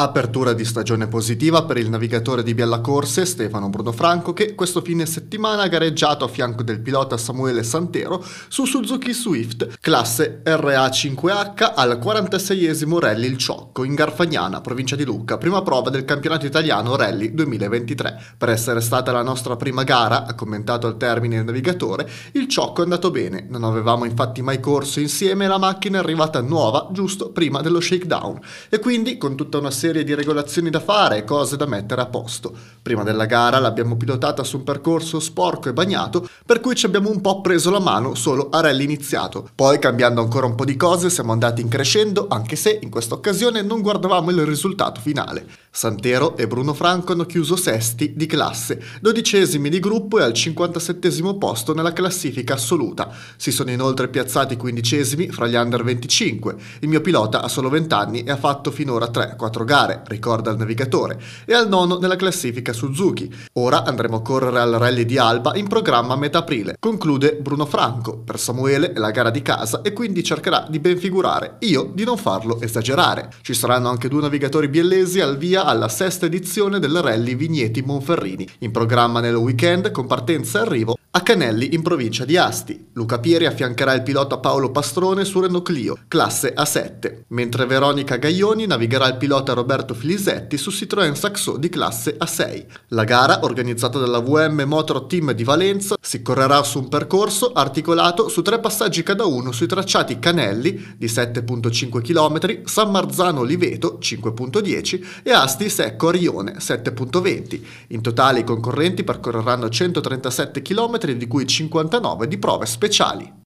Apertura di stagione positiva per il navigatore di Corse, Stefano Brodofranco che questo fine settimana ha gareggiato a fianco del pilota Samuele Santero su Suzuki Swift classe RA5H al 46esimo Rally Il Ciocco in Garfagnana, provincia di Lucca, prima prova del campionato italiano Rally 2023. Per essere stata la nostra prima gara, ha commentato al termine il navigatore, il Ciocco è andato bene, non avevamo infatti mai corso insieme e la macchina è arrivata nuova giusto prima dello shakedown e quindi con tutta una serie serie di regolazioni da fare e cose da mettere a posto. Prima della gara l'abbiamo pilotata su un percorso sporco e bagnato, per cui ci abbiamo un po' preso la mano solo a rally iniziato. Poi cambiando ancora un po' di cose siamo andati in crescendo, anche se in questa occasione non guardavamo il risultato finale. Santero e Bruno Franco hanno chiuso sesti di classe, dodicesimi di gruppo e al 57 posto nella classifica assoluta. Si sono inoltre piazzati quindicesimi fra gli under 25. Il mio pilota ha solo 20 anni e ha fatto finora 3-4 gare, ricorda il navigatore, e al nono nella classifica Suzuki. Ora andremo a correre al rally di Alba in programma a metà aprile. Conclude Bruno Franco. Per Samuele è la gara di casa e quindi cercherà di ben figurare, io di non farlo esagerare. Ci saranno anche due navigatori biellesi al via alla sesta edizione del Rally Vigneti Monferrini, in programma nel weekend con partenza e arrivo a Canelli, in provincia di Asti, Luca Pieri affiancherà il pilota Paolo Pastrone su Renault Clio, classe A7, mentre Veronica Gaglioni navigherà il pilota Roberto Filisetti su Citroën Saxo di classe A6. La gara, organizzata dalla VM Motor Team di Valenza, si correrà su un percorso articolato su tre passaggi cada uno sui tracciati Canelli di 7.5 km, San Marzano Liveto 5.10 e Asti Secco Rione 7.20. In totale i concorrenti percorreranno 137 km di cui 59 di prove speciali.